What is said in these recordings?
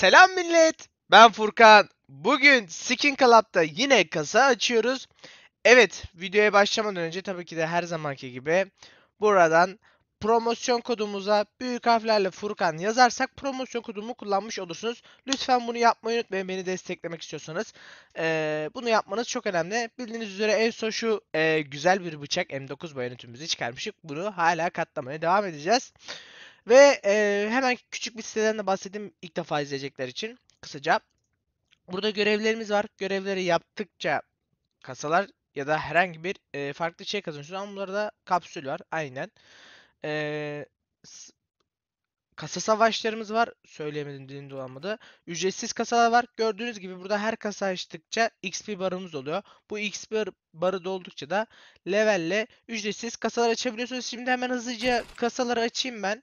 Selam millet. Ben Furkan. Bugün Skin Club'da yine kasa açıyoruz. Evet, videoya başlamadan önce tabii ki de her zamanki gibi buradan promosyon kodumuza büyük harflerle Furkan yazarsak promosyon kodumu kullanmış olursunuz. Lütfen bunu yapmayı unutmayın. Beni desteklemek istiyorsanız ee, bunu yapmanız çok önemli. Bildiğiniz üzere en son şu e, güzel bir bıçak M9 bayanetimizi çıkarmıştık. Bunu hala katlamaya devam edeceğiz. Ve e, hemen küçük bir siteden de bahsedeyim ilk defa izleyecekler için kısaca. Burada görevlerimiz var. Görevleri yaptıkça kasalar ya da herhangi bir e, farklı şey kazanıyorsunuz. Ama bunlarda da kapsül var. Aynen. E, Kasa savaşlarımız var. Söyleyemedim dilim dolanmadı. Ücretsiz kasalar var. Gördüğünüz gibi burada her kasa açtıkça XP barımız oluyor. Bu XP barı doldukça da levelle ücretsiz kasalar açabiliyorsunuz. Şimdi hemen hızlıca kasaları açayım ben.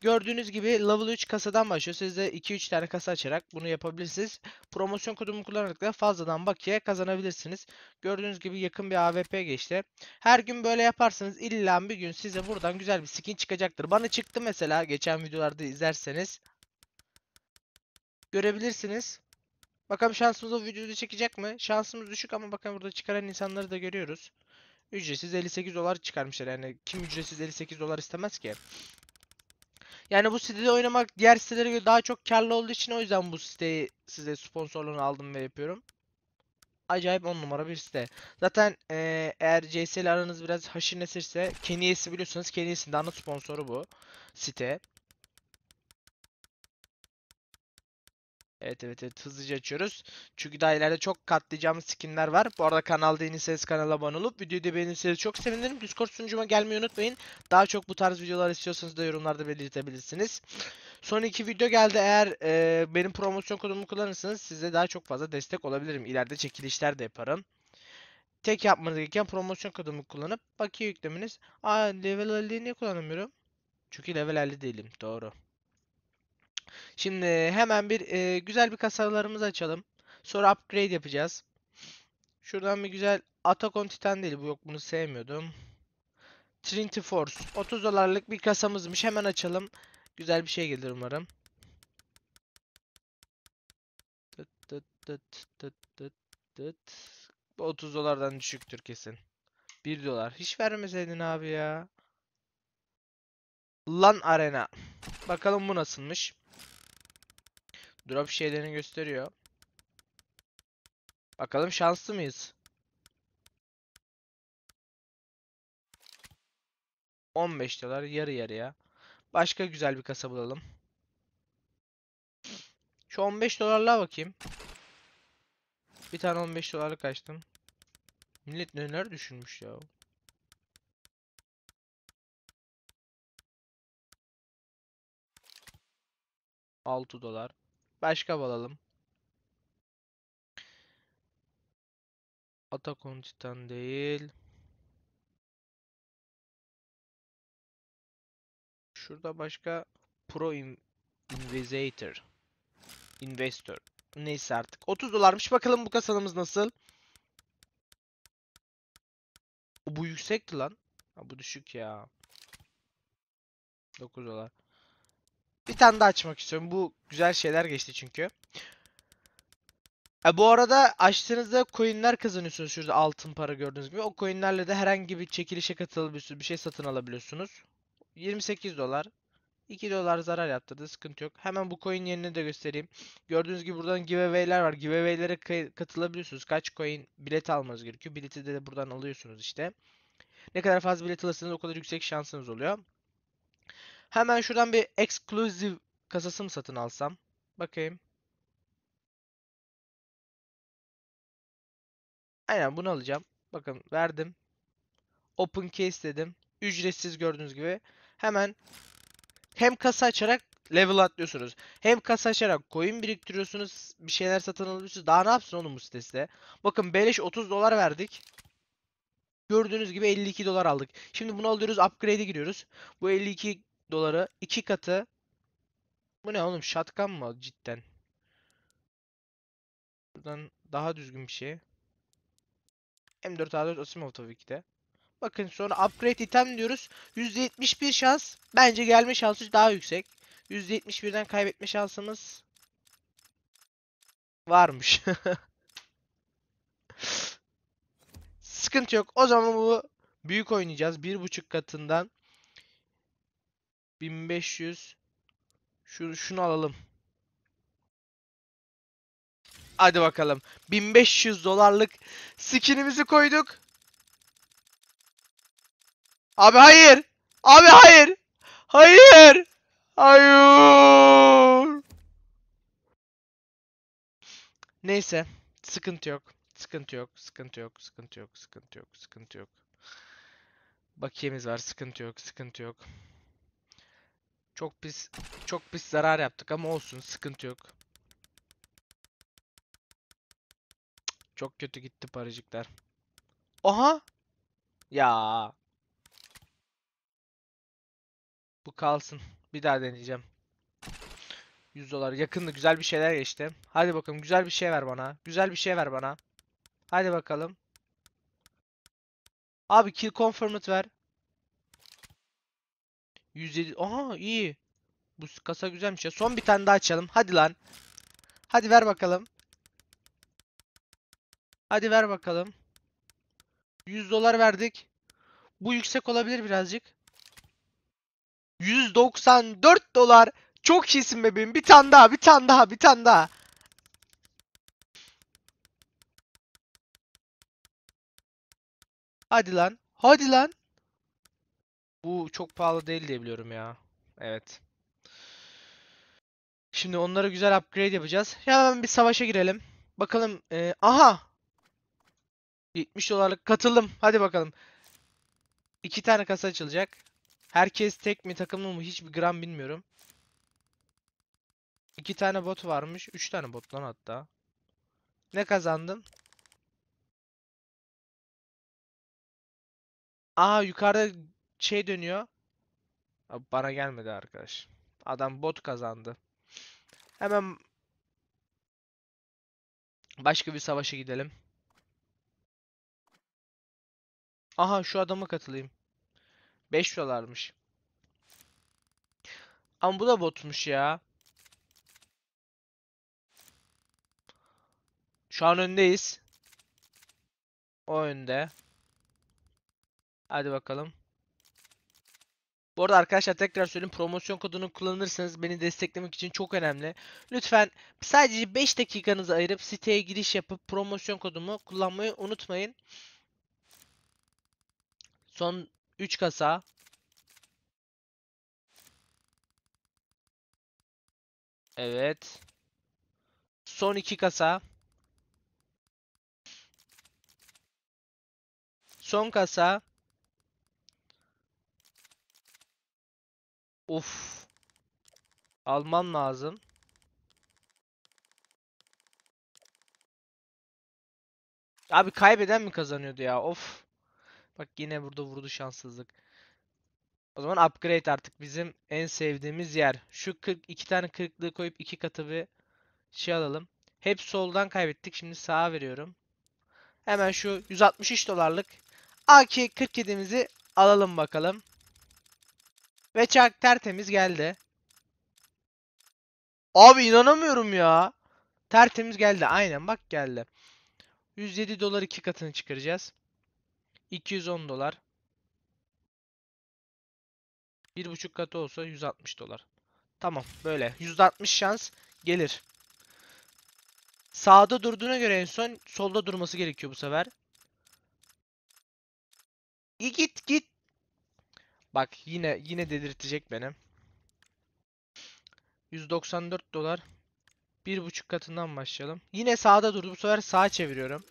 Gördüğünüz gibi level 3 kasadan başlıyor. Siz de 2-3 tane kasa açarak bunu yapabilirsiniz. Promosyon kodumu kullanarak da fazladan bakiye kazanabilirsiniz. Gördüğünüz gibi yakın bir AVP geçti. Her gün böyle yaparsanız illa bir gün size buradan güzel bir skin çıkacaktır. Bana çıktı mesela geçen videolarda izlerseniz. Görebilirsiniz. Bakalım şansımız o videoda çekecek mi? Şansımız düşük ama bakın burada çıkaran insanları da görüyoruz. Ücretsiz 58 dolar çıkarmışlar yani kim ücretsiz 58 dolar istemez ki? Yani bu sitede oynamak diğer sitelere göre daha çok karlı olduğu için o yüzden bu siteyi size sponsorluğunu aldım ve yapıyorum. Acayip 10 numara bir site. Zaten e, eğer CS aranız biraz haşır nesirse Kenyes'i biliyorsunuz. Kenyes'in de ana sponsoru bu site. Evet evet evet hızlıca açıyoruz. Çünkü daha ileride çok katlayacağımız skinler var. Bu arada kanalda yeni ses kanala abone olup videoyu da beğenirseniz çok sevinirim. Discord sunucuma gelmeyi unutmayın. Daha çok bu tarz videolar istiyorsanız da yorumlarda belirtebilirsiniz. Son iki video geldi. Eğer e, benim promosyon kodumu kullanırsanız size daha çok fazla destek olabilirim. İleride çekilişler de yaparım. Tek yapmanız gereken promosyon kodumu kullanıp bakiye yüklemeniz. Aa level 50'yi niye kullanamıyorum? Çünkü level 50 değilim. Doğru. Şimdi hemen bir e, güzel bir kasalarımız açalım. Sonra upgrade yapacağız. Şuradan bir güzel Attack Titan değil bu yok bunu sevmiyordum. Trinity Force 30 dolarlık bir kasamızmış hemen açalım. Güzel bir şey gelir umarım. Tıt tıt tıt tıt tıt tıt. 30 dolardan düşüktür kesin. 1 dolar. Hiç vermeseydin abi ya. Lan Arena. Bakalım bu nasılmış. Drop şeylerini gösteriyor. Bakalım şanslı mıyız? 15 dolar yarı yarıya. Başka güzel bir kasa bulalım. Şu 15 dolarla bakayım. Bir tane 15 dolarlık açtım. Millet neler düşünmüş ya. Altı dolar. Başka bulalım. Atakoncit'ten değil. Şurada başka Pro Investor, Investor. Neyse artık. 30 dolarmış. Bakalım bu kasanımız nasıl? Bu yüksekti lan. Ha, bu düşük ya. 9 dolar. Bir tane daha açmak istiyorum. Bu güzel şeyler geçti çünkü. E bu arada açtığınızda coinler kazanıyorsunuz. Şurada altın para gördüğünüz gibi. O coinlerle de herhangi bir çekilişe katılabilirsiniz Bir şey satın alabiliyorsunuz. 28 dolar. 2 dolar zarar yaptırdı. Sıkıntı yok. Hemen bu coin yerini de göstereyim. Gördüğünüz gibi buradan giveaway'ler var. Giveaway'lere katılabiliyorsunuz. Kaç coin bilet almanız gerekiyor. Bileti de buradan alıyorsunuz işte. Ne kadar fazla bilet alırsanız o kadar yüksek şansınız oluyor. Hemen şuradan bir exclusive kasası mı satın alsam? Bakayım. Aynen bunu alacağım. Bakın verdim. Open case dedim. Ücretsiz gördüğünüz gibi. Hemen hem kasa açarak level atlıyorsunuz. Hem kasa açarak coin biriktiriyorsunuz. Bir şeyler satın alıyorsunuz. Daha ne yapsın oğlum bu sitesinde? Bakın beleş 30 dolar verdik. Gördüğünüz gibi 52 dolar aldık. Şimdi bunu alıyoruz. Upgrade'e giriyoruz. Bu 52 dolara iki katı. Bu ne oğlum şatkan mı cidden? Buradan daha düzgün bir şey. M4A4 Asimov tabii ki de. Bakın sonra upgrade item diyoruz. %71 şans. Bence gelme şansı daha yüksek. %71'den kaybetme şansımız varmış. Sıkıntı yok. O zaman bu büyük oynayacağız. Bir buçuk katından 1500. Şunu, şunu alalım. Hadi bakalım. 1500 dolarlık skinimizi koyduk. Abi hayır. Abi hayır. Hayır. Hayır. Neyse. Sıkıntı yok. Sıkıntı yok. Sıkıntı yok. Sıkıntı yok. Sıkıntı yok. Sıkıntı yok. Bakiyemiz var. Sıkıntı yok. Sıkıntı yok. Çok pis çok pis zarar yaptık ama olsun sıkıntı yok. Çok kötü gitti paracıklar. Oha Ya. Bu kalsın. Bir daha deneyeceğim. 100 dolar. Yakında güzel bir şeyler geçti. Hadi bakalım güzel bir şey ver bana. Güzel bir şey ver bana. Hadi bakalım. Abi kill confirmed ver. 107. Aha iyi. Bu kasa güzelmiş ya. Son bir tane daha açalım. Hadi lan. Hadi ver bakalım. Hadi ver bakalım. 100 dolar verdik. Bu yüksek olabilir birazcık. 194 dolar. Çok iyisin bebeğim. Bir tane daha, bir tane daha, bir tane daha. Hadi lan. Hadi lan. Bu çok pahalı değil diye biliyorum ya. Evet. Şimdi onlara güzel upgrade yapacağız. Hemen bir savaşa girelim. Bakalım. Ee, aha! 70 dolarlık katılım. Hadi bakalım. İki tane kasa açılacak. Herkes tek mi takımlı mı hiçbir gram bilmiyorum. İki tane bot varmış. Üç tane bot lan hatta. Ne kazandın? Aa yukarıda şey dönüyor. Abi bana gelmedi arkadaş. Adam bot kazandı. Hemen başka bir savaşa gidelim. Aha şu adama katılayım. 5 dolarmış. Ama bu da botmuş ya. Şu an öndeyiz. O önde. Hadi bakalım. Bu arada arkadaşlar tekrar söyleyeyim promosyon kodunu kullanırsanız beni desteklemek için çok önemli. Lütfen sadece 5 dakikanızı ayırıp siteye giriş yapıp promosyon kodumu kullanmayı unutmayın. Son 3 kasa. Evet. Son 2 kasa. Son kasa. Of, Almam lazım. Abi kaybeden mi kazanıyordu ya? Of. Bak yine burada vurdu şanssızlık. O zaman upgrade artık bizim en sevdiğimiz yer. Şu 42 tane 40'lığı koyup iki katı bir şey alalım. Hep soldan kaybettik. Şimdi sağa veriyorum. Hemen şu 163 dolarlık AK-47'mizi alalım bakalım. Ve çak tertemiz geldi. Abi inanamıyorum ya. Tertemiz geldi. Aynen bak geldi. 107 dolar iki katını çıkaracağız. 210 dolar. Bir buçuk katı olsa 160 dolar. Tamam böyle. 160 şans gelir. Sağda durduğuna göre en son solda durması gerekiyor bu sefer. İyi git git Bak yine yine dedirtecek beni. 194 dolar. Bir buçuk katından başlayalım. Yine sağda durdu. Bu sefer sağa çeviriyorum.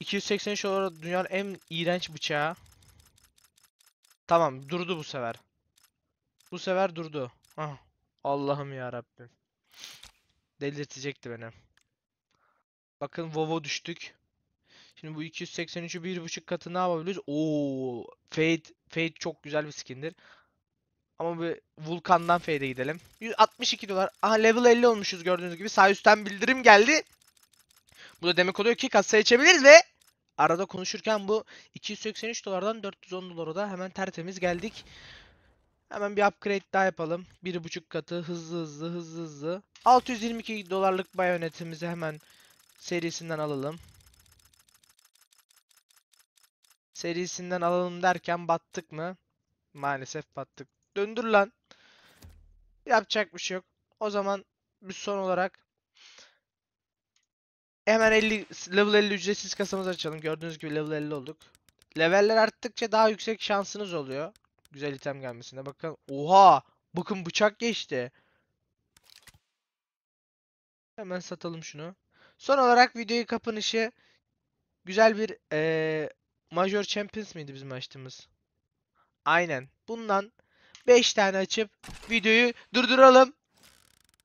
283 olarak dünyanın en iğrenç bıçağı. Tamam durdu bu sefer. Bu sefer durdu. Ah, Allah'ım ya Rabbim. Delirtecekti beni. Bakın Vovo düştük. Şimdi bu 283'ü bir buçuk katına ne yapabiliriz? Oo, Fade Fade çok güzel bir skindir. Ama bir Vulkan'dan Fade'e gidelim. 162 dolar. Aha level 50 olmuşuz gördüğünüz gibi. Sağ üstten bildirim geldi. Bu da demek oluyor ki kasaya içebiliriz ve arada konuşurken bu 283 dolardan 410 dolara da hemen tertemiz geldik. Hemen bir upgrade daha yapalım. 1.5 katı hızlı hızlı hızlı hızlı. 622 dolarlık bayonetimizi hemen serisinden alalım serisinden alalım derken battık mı? Maalesef battık. Döndür lan. Yapacak bir şey yok. O zaman bir son olarak hemen 50 level 50 ücretsiz kasamızı açalım. Gördüğünüz gibi level 50 olduk. Leveller arttıkça daha yüksek şansınız oluyor. Güzel item gelmesine bakın. Oha! Bakın bıçak geçti. Hemen satalım şunu. Son olarak videoyu kapanışı güzel bir ee, Major Champions miydi bizim açtığımız? Aynen. Bundan 5 tane açıp videoyu durduralım.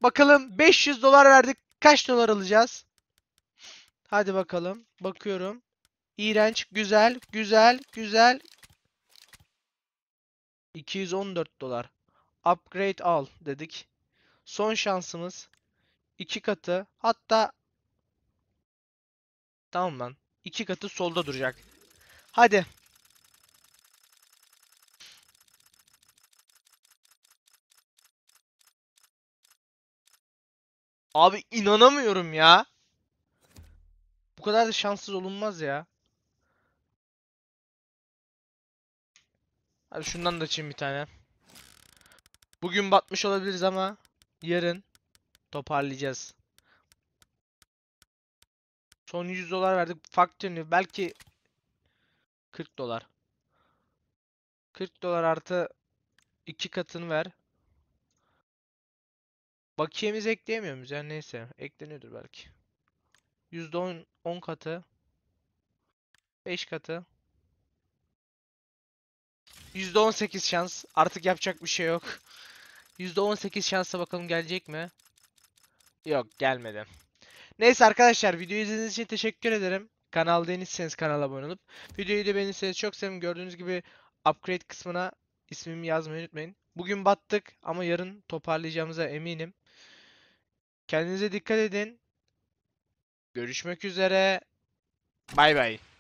Bakalım 500 dolar verdik. Kaç dolar alacağız? Hadi bakalım. Bakıyorum. İğrenç. Güzel. Güzel. Güzel. 214 dolar. Upgrade al dedik. Son şansımız. 2 katı. Hatta Tamam lan. 2 katı solda duracak. Hadi. Abi inanamıyorum ya. Bu kadar da şanssız olunmaz ya. Hadi şundan da açayım bir tane. Bugün batmış olabiliriz ama yarın toparlayacağız. Son 100 dolar verdik. Faktörünü belki 40 dolar. 40 dolar artı 2 katını ver. Bakiyemizi ekleyemiyor muyuz? Yani neyse. Ekleniyordur belki. %10 10 katı. 5 katı. %18 şans. Artık yapacak bir şey yok. %18 şansa bakalım gelecek mi? Yok gelmedi. Neyse arkadaşlar videoyu izlediğiniz için teşekkür ederim. Kanal değilseniz kanala abone olup videoyu da beğenirseniz çok sevim. Gördüğünüz gibi upgrade kısmına ismimi yazmayı unutmayın. Bugün battık ama yarın toparlayacağımıza eminim. Kendinize dikkat edin. Görüşmek üzere. Bay bay.